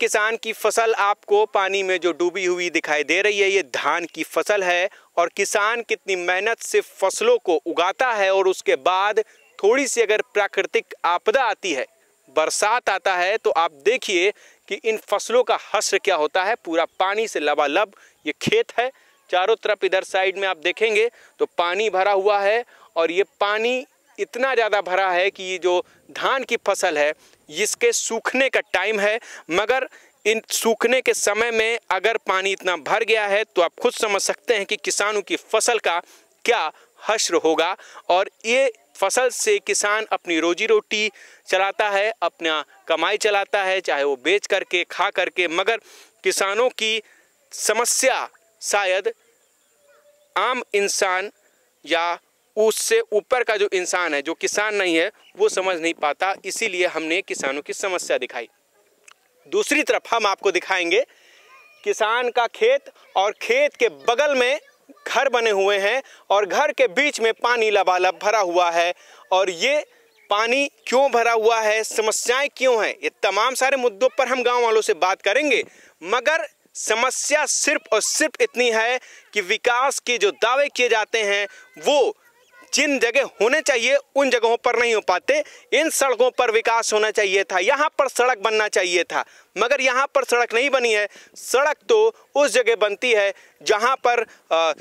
किसान की फसल आपको पानी में जो डूबी हुई दिखाई दे रही है ये धान की फसल है और किसान कितनी मेहनत से फसलों को उगाता है और उसके बाद थोड़ी सी अगर प्राकृतिक आपदा आती है बरसात आता है तो आप देखिए कि इन फसलों का हस्र क्या होता है पूरा पानी से लबालब ये खेत है चारों तरफ इधर साइड में आप देखेंगे तो पानी भरा हुआ है और ये पानी इतना ज़्यादा भरा है कि ये जो धान की फसल है इसके सूखने का टाइम है मगर इन सूखने के समय में अगर पानी इतना भर गया है तो आप खुद समझ सकते हैं कि किसानों की फसल का क्या हश्र होगा और ये फसल से किसान अपनी रोजी रोटी चलाता है अपना कमाई चलाता है चाहे वो बेच करके खा करके मगर किसानों की समस्या शायद आम इंसान या उससे ऊपर का जो इंसान है जो किसान नहीं है वो समझ नहीं पाता इसीलिए हमने किसानों की समस्या दिखाई दूसरी तरफ हम आपको दिखाएंगे किसान का खेत और खेत के बगल में घर बने हुए हैं और घर के बीच में पानी लबालब भरा हुआ है और ये पानी क्यों भरा हुआ है समस्याएं क्यों हैं ये तमाम सारे मुद्दों पर हम गांव वालों से बात करेंगे मगर समस्या सिर्फ और सिर्फ इतनी है कि विकास के जो दावे किए जाते हैं वो जिन जगह होने चाहिए उन जगहों पर नहीं हो पाते इन सड़कों पर विकास होना चाहिए था यहाँ पर सड़क बनना चाहिए था मगर यहाँ पर सड़क नहीं बनी है सड़क तो उस जगह बनती है जहाँ पर आ,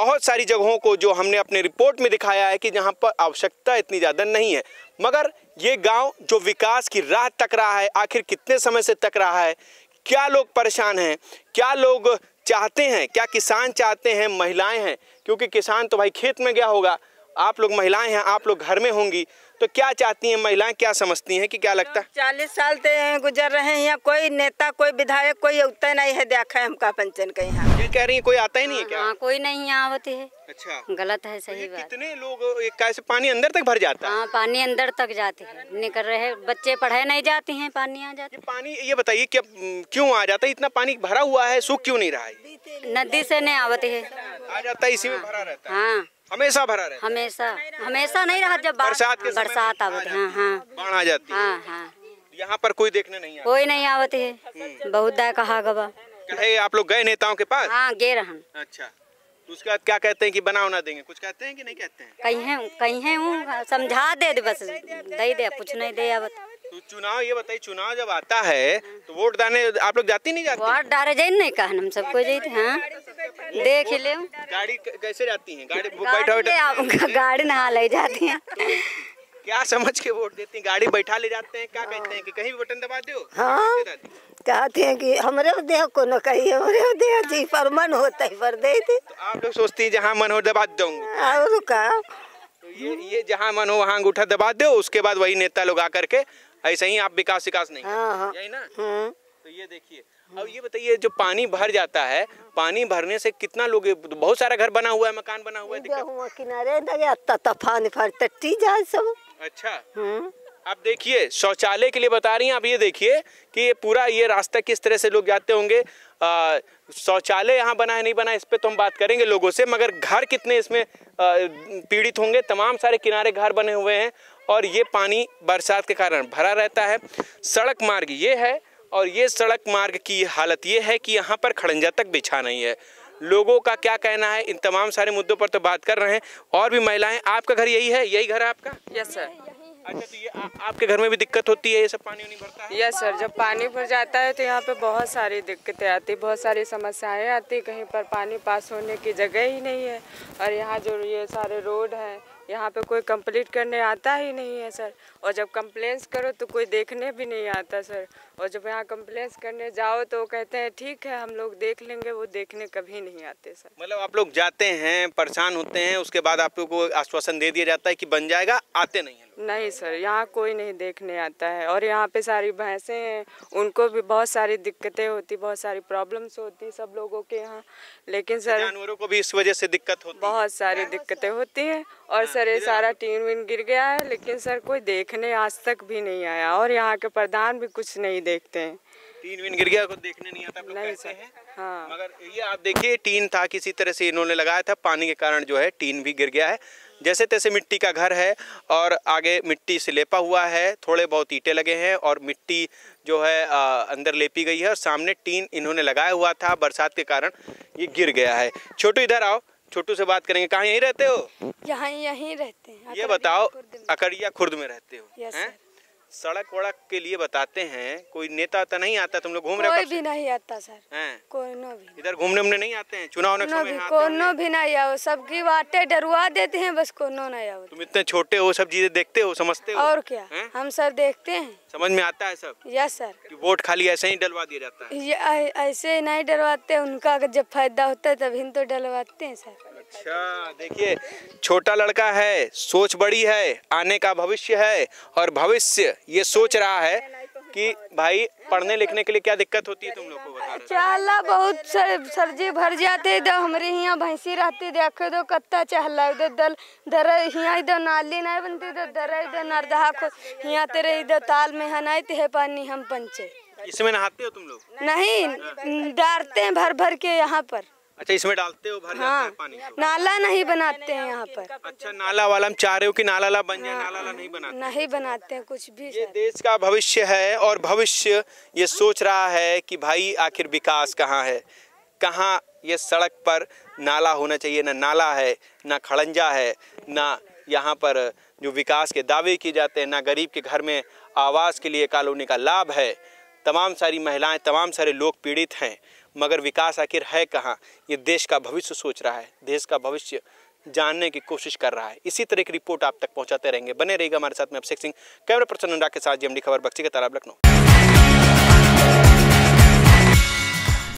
बहुत सारी जगहों को जो हमने अपने रिपोर्ट में दिखाया है कि जहाँ पर आवश्यकता इतनी ज़्यादा नहीं है मगर ये गाँव जो विकास की राह तक रहा है आखिर कितने समय से तक रहा है क्या लोग परेशान हैं क्या लोग चाहते हैं क्या किसान चाहते हैं महिलाएं हैं क्योंकि किसान तो भाई खेत में गया होगा आप लोग महिलाएं हैं आप लोग घर में होंगी तो क्या चाहती हैं महिलाएं क्या समझती हैं कि क्या लगता है चालीस साल से गुजर रहे हैं यहाँ कोई नेता कोई विधायक कोई उत्तर नहीं है देखा है हमका पंचन का यहाँ ये कह रही है कोई आता ही नहीं है क्या आ, हाँ, कोई नहीं यहाँ होती है अच्छा गलत है सही बात कितने लोग कैसे पानी अंदर तक भर जाता है हाँ, पानी अंदर तक जाते हैं निकल रहे बच्चे पढ़े नहीं जाते हैं पानी आ जाते पानी ये बताइए क्या क्यूँ आ जाता है इतना पानी भरा हुआ है सुख क्यों नहीं रहा है नदी से नहीं आवती है आ जाता है इसी में भरा रहता है हाँ हमेशा भरा रहता हमेशा हमेशा नहीं रहा जब बरसात बरसात आवत है हाँ, हाँ। बाढ़ आ जाती हाँ, हाँ यहाँ पर कोई देखने नहीं आता कोई नहीं आवत है बहुत दया कहा गवा कहे आप लोग गए नेताओं के पास हाँ गए रहा अच्छा तो उसके बाद क्या कहते हैं कि बनाओ ना देंगे कुछ कहते हैं कि नहीं कहते हैं कहीं है कहीं है हूँ समझा दे दे बस दे दे कुछ नहीं दे अब तो चुनाव ये बताइए चुनाव जब आता है तो वोट डालने आप लोग जाती नहीं जाती वोट डाले जाए नहीं कहा हम सबको जाते हैं हाँ। देख ले गाड़ी कैसे जाती है गाड़ी बैठा बैठा गाड़ी नहा ले जाती है तो क्या समझ के वोट देती है गाड़ी बैठा ले जाते हैं क्या कहते हैं कि कहीं भी बटन दबा दो हाँ कहते हैं कि हमारे देह को न कही हमारे देह जी पर मन होता है पर दे दे तो आप लोग सोचती हैं जहाँ मन हो दबा दूंगा और का तो ये ये जहाँ मन हो वहाँ अंगूठा दबा दो उसके बाद वही नेता लोग आकर के ऐसे ही आप विकास विकास नहीं हाँ, हाँ, यही ना हम्म। तो ये देखिए अब हम्म। ये बताइए जो पानी भर जाता है पानी भरने से कितना लोग बहुत सारा घर बना हुआ है मकान बना हुआ है किनारे तूफान तो टट्टी जाए सब अच्छा आप हम्म। देखिए शौचालय के लिए बता रही हैं आप ये देखिए कि ये पूरा ये रास्ता किस तरह से लोग जाते होंगे शौचालय यहाँ बना है नहीं बना है इस पर तो हम बात करेंगे लोगों से मगर घर कितने इसमें पीड़ित होंगे तमाम सारे किनारे घर बने हुए हैं और ये पानी बरसात के कारण भरा रहता है सड़क मार्ग ये है और ये सड़क मार्ग की हालत ये है कि यहाँ पर खड़ंजा तक बिछा नहीं है लोगों का क्या कहना है इन तमाम सारे मुद्दों पर तो बात कर रहे हैं और भी महिलाएं आपका घर यही है यही घर है आपका यस सर अच्छा तो ये आ, आपके घर में भी दिक्कत होती है ये सब पानी नहीं भरता है यस सर जब पानी भर जाता है तो यहाँ पे बहुत सारी दिक्कतें आती बहुत सारी समस्याएं आती कहीं पर पानी पास होने की जगह ही नहीं है और यहाँ जो ये सारे रोड है यहाँ पे कोई कंप्लीट करने आता ही नहीं है सर और जब कंप्लेंस करो तो कोई देखने भी नहीं आता सर और जब यहाँ कंप्लेंस करने जाओ तो कहते हैं ठीक है हम लोग देख लेंगे वो देखने कभी नहीं आते सर मतलब आप लोग जाते हैं परेशान होते हैं उसके बाद आप लोग को आश्वासन दे दिया जाता है कि बन जाएगा आते नहीं है नहीं सर यहाँ कोई नहीं देखने आता है और यहाँ पे सारी भैंसे हैं उनको भी बहुत सारी दिक्कतें होती बहुत सारी प्रॉब्लम्स होती सब लोगों के यहाँ लेकिन सर जानवरों को भी इस वजह से दिक्कत होती बहुत सारी दिक्कतें होती हैं और हाँ, सर ये सारा टीन वीन गिर गया है लेकिन सर कोई देखने आज तक भी नहीं आया और यहाँ के प्रधान भी कुछ नहीं नहीं देखते हैं टीन वीन गिर गया कुछ देखने नहीं आता तो नहीं सर हाँ मगर ये आप देखिए टीन था किसी तरह से इन्होंने लगाया था पानी के कारण जो है टीन भी गिर गया है जैसे तैसे मिट्टी का घर है और आगे मिट्टी से लेपा हुआ है थोड़े बहुत ईटे लगे हैं और मिट्टी जो है आ, अंदर लेपी गई है और सामने टीन इन्होंने लगाया हुआ था बरसात के कारण ये गिर गया है छोटू इधर आओ छोटू से बात करेंगे कहाँ यहीं रहते हो यहाँ यहीं रहते हैं ये बताओ अकड़िया खुर्द में रहते हो सड़क वड़क के लिए बताते हैं कोई नेता तो नहीं आता तुम लोग घूम रहे कोई भी नहीं आता सर कोई भी इधर घूमने में नहीं आते हैं चुनाव नक्शा में कोनो भी नहीं आओ सबकी बातें डरवा देते हैं बस कोनो नहीं आओ तुम इतने छोटे हो सब चीजें देखते हो समझते हो और क्या हम सर देखते हैं समझ में आता है सब यस सर वोट खाली ऐसे ही डलवा दिया जाता है ऐसे ही नहीं डलवाते उनका जब फायदा होता है तभी तो डलवाते हैं सर अच्छा देखिए छोटा लड़का है सोच बड़ी है आने का भविष्य है और भविष्य ये सोच रहा है कि भाई पढ़ने लिखने के लिए क्या दिक्कत होती है तुम लोग को बहुत सर सरजी भर जाते दो हमारे यहाँ भैंसी रहती देखो दो कत्ता चहला इधर दल दर यहाँ इधर नाली नहीं बनती इधर दर इधर नरदहा को यहाँ तेरे इधर ताल में हनाई ते पानी हम पंचे इसमें नहाते हो तुम लोग नहीं हाँ। डरते हैं भर भर के यहाँ पर अच्छा इसमें डालते हो भर हाँ, पानी नाला नहीं बनाते हैं यहाँ पर अच्छा नाला वाला हम चाह रहे हो कि नाला ला बन जाए नाला ला हाँ, नहीं बनाते नहीं बनाते हैं कुछ भी ये देश का भविष्य है और भविष्य ये सोच रहा है कि भाई आखिर विकास कहाँ है कहाँ ये सड़क पर नाला होना चाहिए ना नाला है ना खड़ंजा है ना यहाँ पर जो विकास के दावे किए जाते हैं ना गरीब के घर में आवास के लिए कॉलोनी का लाभ है तमाम सारी महिलाएं तमाम सारे लोग पीड़ित हैं मगर विकास आखिर है कहाँ ये देश का भविष्य सोच रहा है देश का भविष्य जानने की कोशिश कर रहा है इसी तरह की रिपोर्ट आप तक पहुंचाते रहेंगे बने रहेगा हमारे साथ में अभिषेक सिंह कैमरा पर्सन अनुराग के साथ जेएमडी खबर बक्सी का तालाब लखनऊ